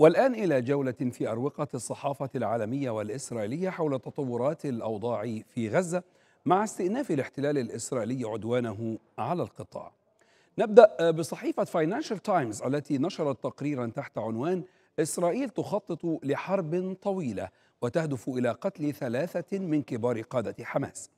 والآن إلى جولة في أروقة الصحافة العالمية والإسرائيلية حول تطورات الأوضاع في غزة مع استئناف الاحتلال الإسرائيلي عدوانه على القطاع نبدأ بصحيفة فاينانشال تايمز التي نشرت تقريرا تحت عنوان إسرائيل تخطط لحرب طويلة وتهدف إلى قتل ثلاثة من كبار قادة حماس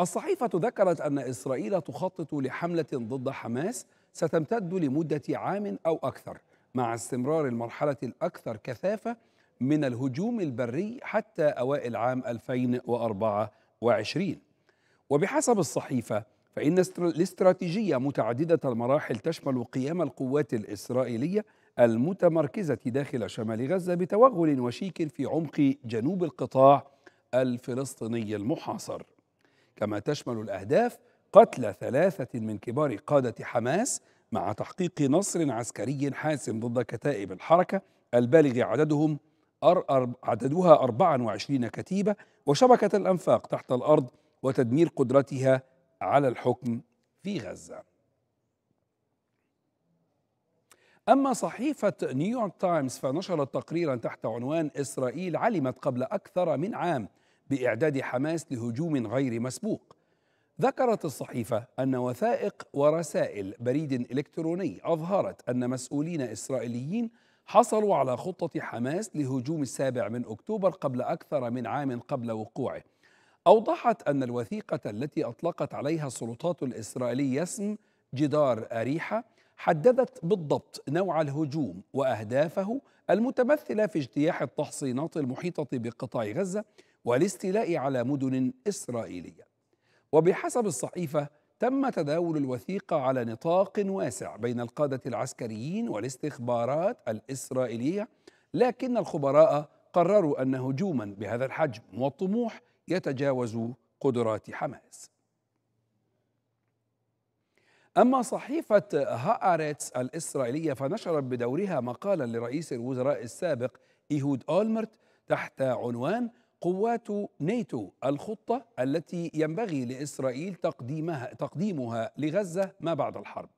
الصحيفة ذكرت أن إسرائيل تخطط لحملة ضد حماس ستمتد لمدة عام أو أكثر مع استمرار المرحلة الأكثر كثافة من الهجوم البري حتى أوائل عام 2024 وبحسب الصحيفة فإن الاستراتيجية متعددة المراحل تشمل قيام القوات الإسرائيلية المتمركزة داخل شمال غزة بتوغل وشيك في عمق جنوب القطاع الفلسطيني المحاصر كما تشمل الأهداف قتل ثلاثة من كبار قادة حماس مع تحقيق نصر عسكري حاسم ضد كتائب الحركة البالغ عددهم عددها 24 كتيبة وشبكة الأنفاق تحت الأرض وتدمير قدرتها على الحكم في غزة أما صحيفة نيويورك تايمز فنشرت تقريرا تحت عنوان إسرائيل علمت قبل أكثر من عام بإعداد حماس لهجوم غير مسبوق ذكرت الصحيفة أن وثائق ورسائل بريد إلكتروني أظهرت أن مسؤولين إسرائيليين حصلوا على خطة حماس لهجوم السابع من أكتوبر قبل أكثر من عام قبل وقوعه أوضحت أن الوثيقة التي أطلقت عليها السلطات الإسرائيلية اسم جدار أريحة حددت بالضبط نوع الهجوم وأهدافه المتمثلة في اجتياح التحصينات المحيطة بقطاع غزة والاستيلاء على مدن إسرائيلية وبحسب الصحيفة تم تداول الوثيقة على نطاق واسع بين القادة العسكريين والاستخبارات الإسرائيلية لكن الخبراء قرروا أن هجوما بهذا الحجم والطموح يتجاوز قدرات حماس أما صحيفة هاريتس الإسرائيلية فنشرت بدورها مقالا لرئيس الوزراء السابق إيهود أولمرت تحت عنوان قوات نيتو الخطة التي ينبغي لإسرائيل تقديمها, تقديمها لغزة ما بعد الحرب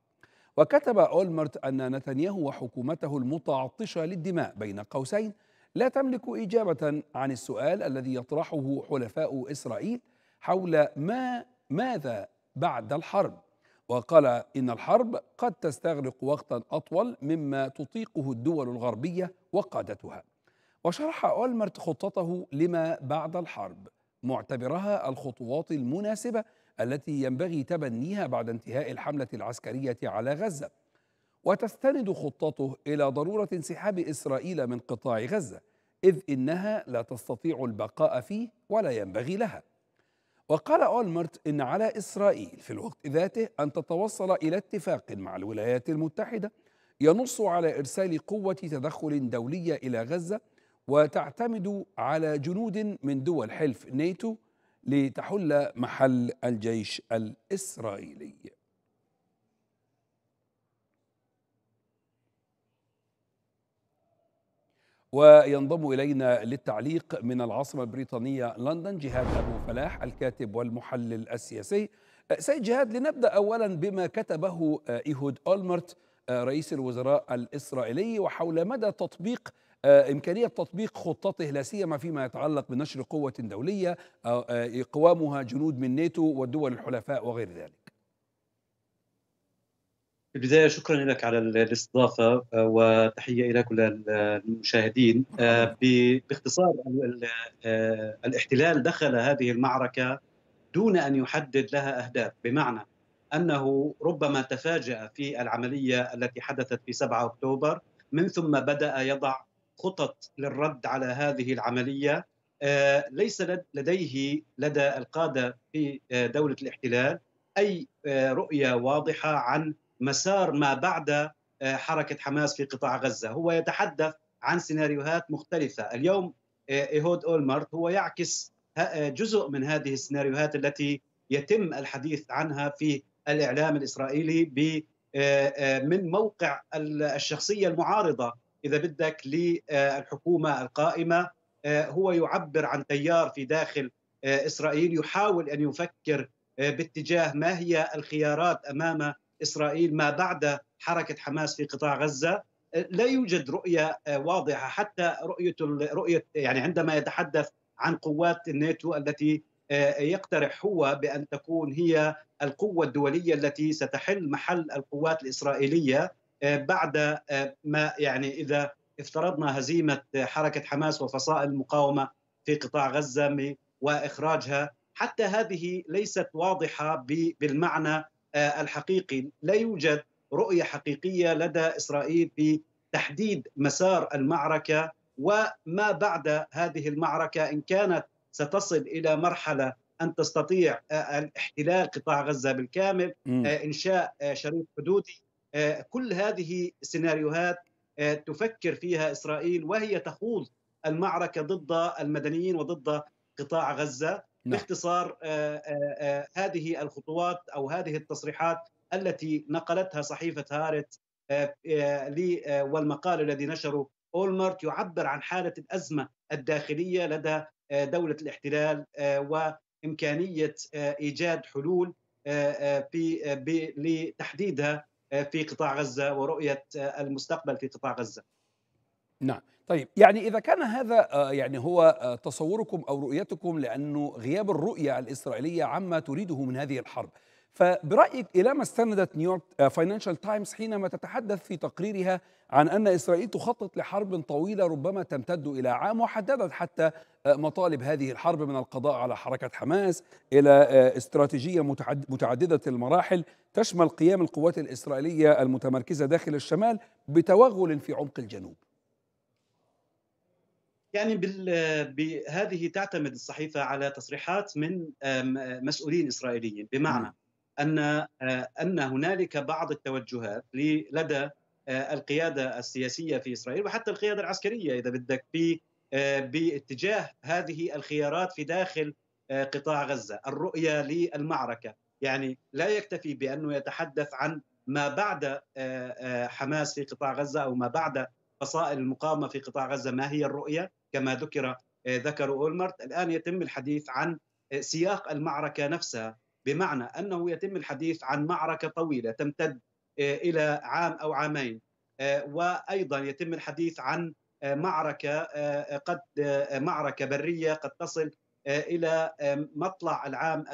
وكتب أولمرت أن نتنياهو وحكومته المتعطشة للدماء بين قوسين لا تملك إجابة عن السؤال الذي يطرحه حلفاء إسرائيل حول ما ماذا بعد الحرب وقال إن الحرب قد تستغرق وقتا أطول مما تطيقه الدول الغربية وقادتها وشرح أولمرت خطته لما بعد الحرب معتبرها الخطوات المناسبة التي ينبغي تبنيها بعد انتهاء الحملة العسكرية على غزة وتستند خطته إلى ضرورة انسحاب إسرائيل من قطاع غزة إذ إنها لا تستطيع البقاء فيه ولا ينبغي لها وقال أولمرت إن على إسرائيل في الوقت ذاته أن تتوصل إلى اتفاق مع الولايات المتحدة ينص على إرسال قوة تدخل دولية إلى غزة وتعتمد على جنود من دول حلف نيتو لتحل محل الجيش الاسرائيلي وينضم الينا للتعليق من العاصمه البريطانيه لندن جهاد ابو فلاح الكاتب والمحلل السياسي سيد جهاد لنبدا اولا بما كتبه ايهود اولمرت رئيس الوزراء الاسرائيلي وحول مدى تطبيق آه، إمكانية تطبيق خطته لا سيما فيما يتعلق بنشر قوة دولية آه، آه، إقوامها جنود من ناتو والدول الحلفاء وغير ذلك في البداية شكرا لك على الاستضافة وتحية إلى كل المشاهدين باختصار الاحتلال دخل هذه المعركة دون أن يحدد لها أهداف بمعنى أنه ربما تفاجأ في العملية التي حدثت في 7 أكتوبر من ثم بدأ يضع خطط للرد على هذه العمليه آه، ليس لديه لدى القاده في آه، دوله الاحتلال اي آه، رؤيه واضحه عن مسار ما بعد حركه حماس في قطاع غزه، هو يتحدث عن سيناريوهات مختلفه، اليوم ايهود اولمرت هو يعكس جزء من هذه السيناريوهات التي يتم الحديث عنها في الاعلام الاسرائيلي من موقع الشخصيه المعارضه اذا بدك للحكومه القائمه آه، هو يعبر عن تيار في داخل آه، اسرائيل يحاول ان يفكر آه، باتجاه ما هي الخيارات امام اسرائيل ما بعد حركه حماس في قطاع غزه لا يوجد رؤيه واضحه حتى رؤيه رؤيه يعني عندما يتحدث عن قوات الناتو التي يقترح هو بان تكون هي القوه الدوليه التي ستحل محل القوات الاسرائيليه آه، بعد آه، ما يعني اذا افترضنا هزيمه آه، حركه حماس وفصائل المقاومه في قطاع غزه واخراجها حتى هذه ليست واضحه بالمعنى الحقيقي لا يوجد رؤيه حقيقيه لدى اسرائيل في تحديد مسار المعركه وما بعد هذه المعركه ان كانت ستصل الى مرحله ان تستطيع احتلال قطاع غزه بالكامل انشاء شريط حدودي آه، كل هذه سيناريوهات آه، تفكر فيها اسرائيل وهي تخوض المعركه ضد المدنيين وضد قطاع غزه نعم. باختصار آه، هذه الخطوات او هذه التصريحات التي نقلتها صحيفه هارت والمقال الذي نشره اولمرت يعبر عن حاله الازمه الداخليه لدى دوله الاحتلال وامكانيه ايجاد حلول لتحديدها في قطاع غزه ورؤيه المستقبل في قطاع غزه. نعم طيب يعني إذا كان هذا آه، يعني هو آه، تصوركم أو رؤيتكم لأنه غياب الرؤية الإسرائيلية عما تريده من هذه الحرب فبرايك الى ما استندت نيويورك فاينانشال آه، تايمز حينما تتحدث في تقريرها عن ان اسرائيل تخطط لحرب طويله ربما تمتد الى عام وحددت حتى آه، مطالب هذه الحرب من القضاء على حركه حماس الى آه، استراتيجيه متعدده المراحل تشمل قيام القوات الاسرائيليه المتمركزه داخل الشمال بتوغل في عمق الجنوب. يعني بهذه تعتمد الصحيفه على تصريحات من مسؤولين اسرائيليين بمعنى م. نعم. ان آه، ان هنالك بعض التوجهات لدى آه، القياده السياسيه في اسرائيل وحتى القياده العسكريه اذا بدك في آه، باتجاه هذه الخيارات في داخل قطاع غزه، الرؤيه للمعركه، يعني لا يكتفي بانه يتحدث عن ما بعد حماس في قطاع غزه او ما بعد فصائل المقاومه في قطاع غزه ما هي الرؤيه كما ذكر ذكر اولمرت الان يتم الحديث عن سياق المعركه نفسها بمعنى انه يتم الحديث عن معركه طويله تمتد آه، الى عام او عامين آه، وايضا يتم الحديث عن آه، معركه قد معركه بريه قد تصل الى مطلع العام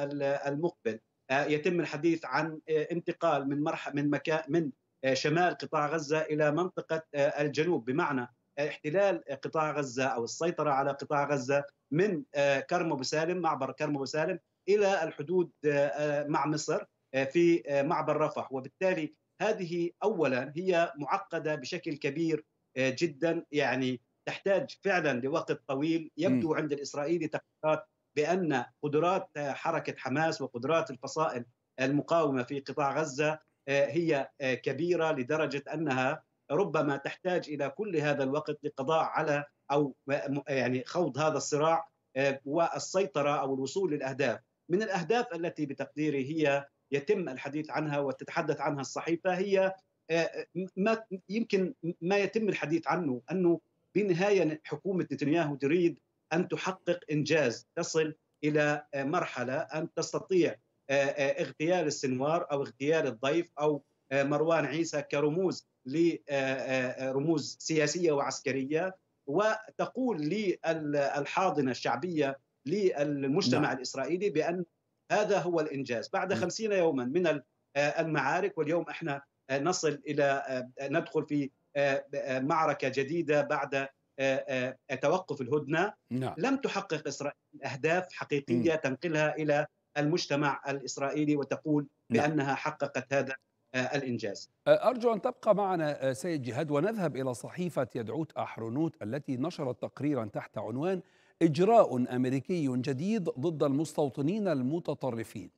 المقبل يتم الحديث عن انتقال من مرحله من مكان من شمال قطاع غزه الى منطقه الجنوب بمعنى احتلال قطاع غزه او السيطره على قطاع غزه من كرم ابو سالم معبر كرم ابو سالم الى الحدود آه، مع مصر آه، في آه، معبر رفح وبالتالي هذه اولا هي معقده بشكل كبير جدا يعني تحتاج فعلا لوقت طويل يبدو عند الاسرائيلي تقديرات بان قدرات حركه حماس وقدرات الفصائل المقاومه في قطاع غزه هي كبيره لدرجه انها ربما تحتاج الى كل هذا الوقت لقضاء على او يعني خوض هذا الصراع والسيطره او الوصول للاهداف من الأهداف التي بتقديري هي يتم الحديث عنها وتتحدث عنها الصحيفة هي آه، آه، ما يمكن ما يتم الحديث عنه أنه بالنهاية حكومة نتنياهو تريد أن تحقق إنجاز تصل إلى آه، مرحلة أن تستطيع اغتيال السنوار أو اغتيال الضيف أو مروان عيسى كرموز لرموز سياسية وعسكرية وتقول للحاضنة الشعبية للمجتمع نعم. الإسرائيلي بأن هذا هو الإنجاز بعد نعم. خمسين يوما من آه، المعارك واليوم احنا آه، نصل إلى آه، ندخل في معركة جديدة بعد توقف الهدنة نعم. لم تحقق إسرائيل أهداف حقيقية م. تنقلها إلى المجتمع الإسرائيلي وتقول نعم. بأنها حققت هذا الإنجاز أرجو أن تبقى معنا سيد جهاد ونذهب إلى صحيفة يدعوت أحرنوت التي نشرت تقريرا تحت عنوان إجراء أمريكي جديد ضد المستوطنين المتطرفين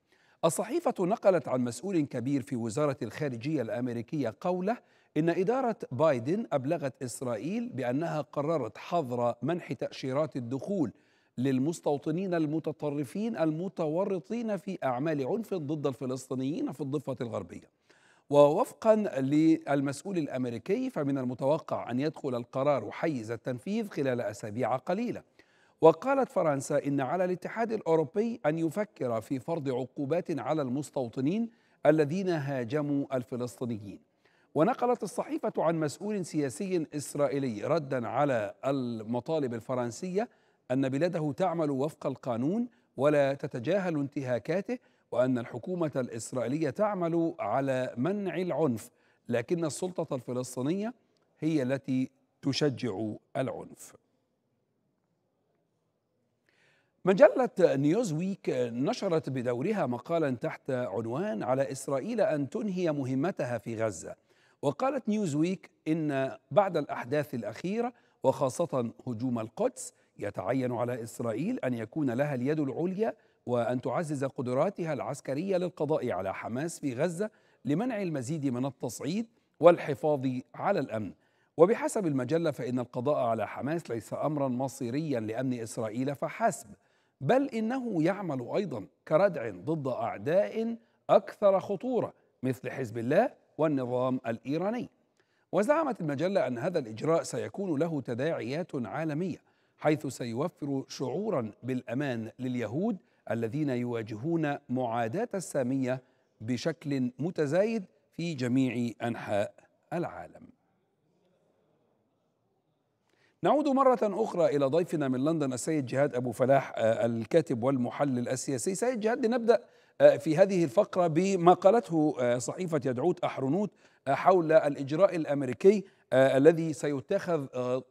الصحيفة نقلت عن مسؤول كبير في وزارة الخارجية الأمريكية قوله إن إدارة بايدن أبلغت إسرائيل بأنها قررت حظر منح تأشيرات الدخول للمستوطنين المتطرفين المتورطين في أعمال عنف ضد الفلسطينيين في الضفة الغربية ووفقا للمسؤول الأمريكي فمن المتوقع أن يدخل القرار حيز التنفيذ خلال أسابيع قليلة وقالت فرنسا إن على الاتحاد الأوروبي أن يفكر في فرض عقوبات على المستوطنين الذين هاجموا الفلسطينيين ونقلت الصحيفة عن مسؤول سياسي إسرائيلي ردا على المطالب الفرنسية أن بلاده تعمل وفق القانون ولا تتجاهل انتهاكاته وأن الحكومة الإسرائيلية تعمل على منع العنف لكن السلطة الفلسطينية هي التي تشجع العنف مجلة نيوز ويك نشرت بدورها مقالا تحت عنوان على إسرائيل أن تنهي مهمتها في غزة وقالت نيوز ويك إن بعد الأحداث الأخيرة وخاصة هجوم القدس يتعين على إسرائيل أن يكون لها اليد العليا وأن تعزز قدراتها العسكرية للقضاء على حماس في غزة لمنع المزيد من التصعيد والحفاظ على الأمن وبحسب المجلة فإن القضاء على حماس ليس أمرا مصيريا لأمن إسرائيل فحسب بل إنه يعمل أيضا كردع ضد أعداء أكثر خطورة مثل حزب الله والنظام الإيراني وزعمت المجلة أن هذا الإجراء سيكون له تداعيات عالمية حيث سيوفر شعورا بالأمان لليهود الذين يواجهون معاداة السامية بشكل متزايد في جميع أنحاء العالم نعود مرة أخرى إلى ضيفنا من لندن السيد جهاد أبو فلاح آه، الكاتب والمحلل السياسي سيد جهاد لنبدأ آه، في هذه الفقرة بما قالته آه، صحيفة يدعوت أحرنوت حول الإجراء الأمريكي الذي سيتخذ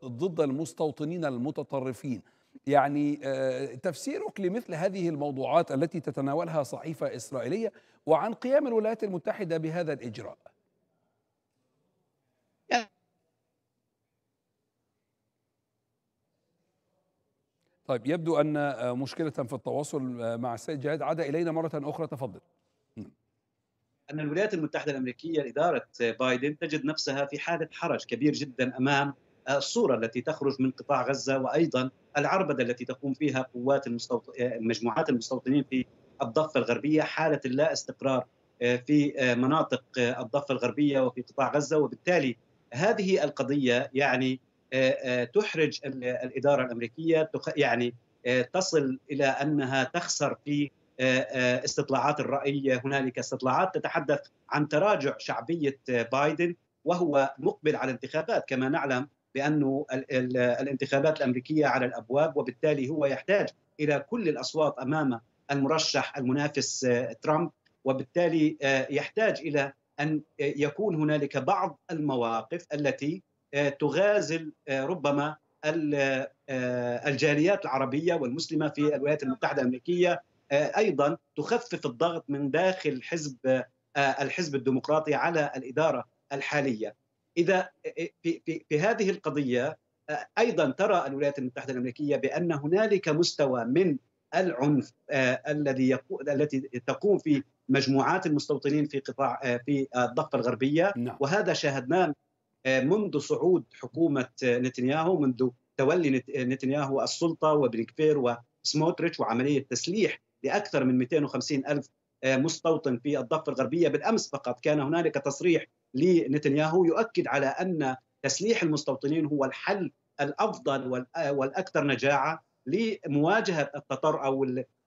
ضد المستوطنين المتطرفين يعني تفسيرك لمثل هذه الموضوعات التي تتناولها صحيفة إسرائيلية وعن قيام الولايات المتحدة بهذا الإجراء طيب يبدو أن آه، مشكلة في التواصل آه، مع السيد جهاد عاد إلينا مرة أخرى تفضل نعم. أن الولايات المتحدة الأمريكية إدارة بايدن تجد نفسها في حالة حرج كبير جدا أمام آه، الصورة التي تخرج من قطاع غزة وأيضا العربدة التي تقوم فيها قوات المستوط... مجموعات المستوطنين في الضفة الغربية حالة اللا استقرار في مناطق الضفة الغربية وفي قطاع غزة وبالتالي هذه القضية يعني آه، آه، تحرج الاداره الامريكيه يعني آه، تصل الى انها تخسر في استطلاعات الراي هنالك استطلاعات تتحدث عن تراجع شعبيه بايدن وهو مقبل على الانتخابات كما نعلم بأن الانتخابات الأمريكية على الأبواب وبالتالي هو يحتاج إلى كل الأصوات أمام المرشح المنافس ترامب وبالتالي يحتاج إلى أن يكون هنالك بعض المواقف التي آه، تغازل آه، ربما آه، الجاليات العربيه والمسلمه في الولايات المتحده الامريكيه ايضا تخفف الضغط من داخل حزب الحزب الديمقراطي على الاداره الحاليه. اذا في, في, في هذه القضيه ايضا ترى الولايات المتحده الامريكيه بان هنالك مستوى من العنف الذي التي تقوم في مجموعات المستوطنين في قطاع في الضفه الغربيه نعم. وهذا شاهدناه آه، منذ صعود حكومه آه، نتنياهو منذ تولي آه، نتنياهو السلطه وبريكفير وسموتريتش وعمليه تسليح لاكثر من 250 الف مستوطن في الضفه الغربيه بالامس فقط كان هنالك تصريح لنتنياهو يؤكد على ان تسليح المستوطنين هو الحل الافضل والاكثر نجاعه لمواجهه التطر او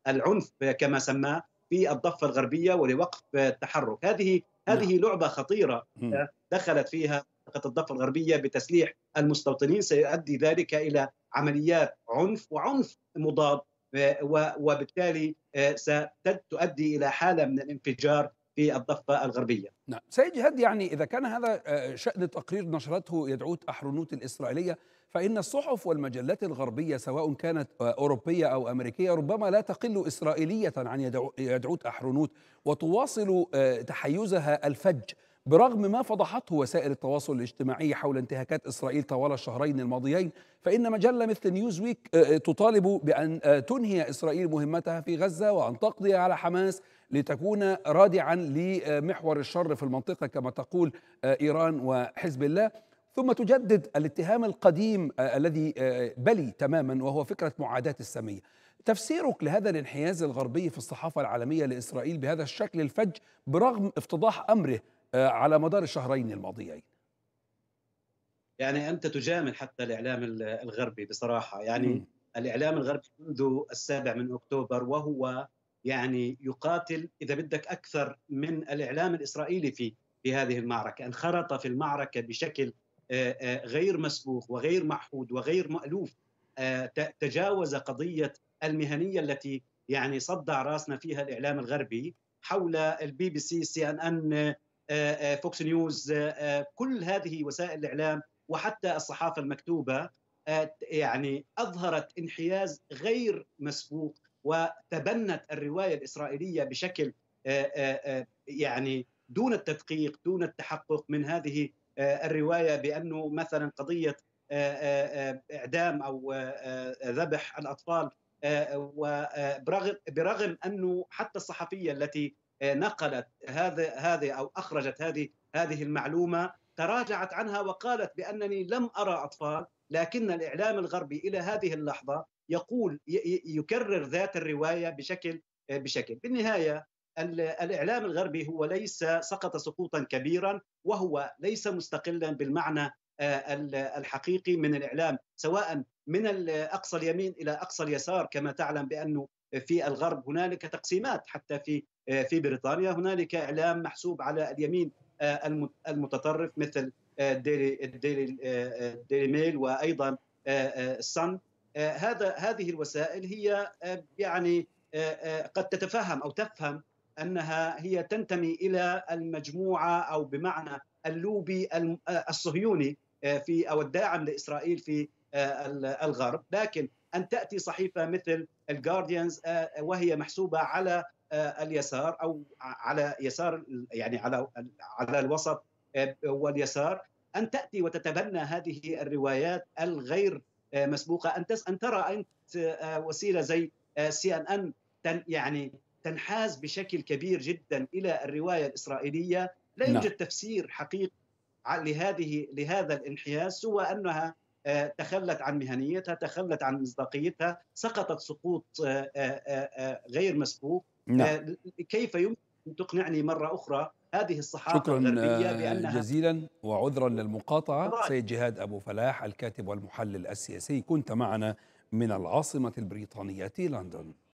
العنف كما سماه في الضفه الغربيه ولوقف التحرك، هذه نعم. هذه لعبه خطيره آه، دخلت فيها منطقه الضفه الغربيه بتسليح المستوطنين سيؤدي ذلك الى عمليات عنف وعنف مضاد آه، وبالتالي آه، ستؤدي الى حاله من الانفجار في الضفة الغربية نعم سيد جهاد يعني إذا كان هذا شأن تقرير نشرته يدعوت أحرنوت الإسرائيلية فإن الصحف والمجلات الغربية سواء كانت آه، أوروبية أو أمريكية ربما لا تقل إسرائيلية عن يدعوت أحرنوت وتواصل آه، تحيزها الفج برغم ما فضحته وسائل التواصل الاجتماعي حول انتهاكات إسرائيل طوال الشهرين الماضيين فإن مجلة مثل نيوزويك آه، تطالب بأن تنهي إسرائيل مهمتها في غزة وأن تقضي على حماس لتكون رادعا لمحور الشر في المنطقة كما تقول إيران وحزب الله ثم تجدد الاتهام القديم آه، الذي آه، بلي تماما وهو فكره معاداه الساميه. تفسيرك لهذا الانحياز الغربي في الصحافه العالميه لاسرائيل بهذا الشكل الفج برغم افتضاح امره آه، على مدار الشهرين الماضيين. يعني انت تجامل حتى الاعلام الغربي بصراحه، يعني م. الاعلام الغربي منذ السابع من اكتوبر وهو يعني يقاتل اذا بدك اكثر من الاعلام الاسرائيلي في في هذه المعركه، انخرط في المعركه بشكل آه، آه، غير مسبوق وغير معهود وغير مألوف آه، تجاوز قضية المهنية التي يعني صدع راسنا فيها الإعلام الغربي حول البي بي سي سي ان ان فوكس نيوز كل هذه وسائل الإعلام وحتى الصحافة المكتوبة يعني أظهرت انحياز غير مسبوق وتبنت الرواية الإسرائيلية بشكل يعني دون التدقيق دون التحقق من هذه آه، الروايه بانه مثلا قضيه آه، آه، اعدام او ذبح الاطفال وبرغم انه حتى الصحفيه التي نقلت هذا هذه او اخرجت هذه هذه المعلومه تراجعت عنها وقالت بانني لم ارى اطفال لكن الاعلام الغربي الى هذه اللحظه يقول يكرر ذات الروايه بشكل بشكل بالنهايه الاعلام الغربي هو ليس سقط سقوطا كبيرا وهو ليس مستقلا بالمعنى آه، الحقيقي من الاعلام سواء من اقصى اليمين الى اقصى اليسار كما تعلم بانه في الغرب هنالك تقسيمات حتى في آه، في بريطانيا هنالك اعلام محسوب على اليمين آه، المتطرف مثل ديلي ديلي ديلي ميل وايضا الصن هذا هذه الوسائل هي يعني قد تتفهم او تفهم انها هي تنتمي الى المجموعه او بمعنى اللوبي آه، الصهيوني آه، في او الداعم لاسرائيل في آه، الغرب، لكن ان تاتي صحيفه مثل الجارديانز وهي محسوبه على اليسار او على يسار يعني على على الوسط واليسار ان تاتي وتتبنى هذه الروايات الغير مسبوقه ان ان ترى انت وسيله زي سي ان ان يعني تنحاز بشكل كبير جدا الى الروايه الاسرائيليه لا يوجد نعم. تفسير حقيقي لهذه لهذا الانحياز سوى انها آه، تخلت عن مهنيتها تخلت عن مصداقيتها سقطت سقوط آه، آه، غير مسبوق نعم. كيف يمكن ان تقنعني مره اخرى هذه الصحافه شكرا الغربيه بانها جزيلا وعذرا للمقاطعه سيد جهاد ابو فلاح الكاتب والمحلل السياسي كنت معنا من العاصمه البريطانيه لندن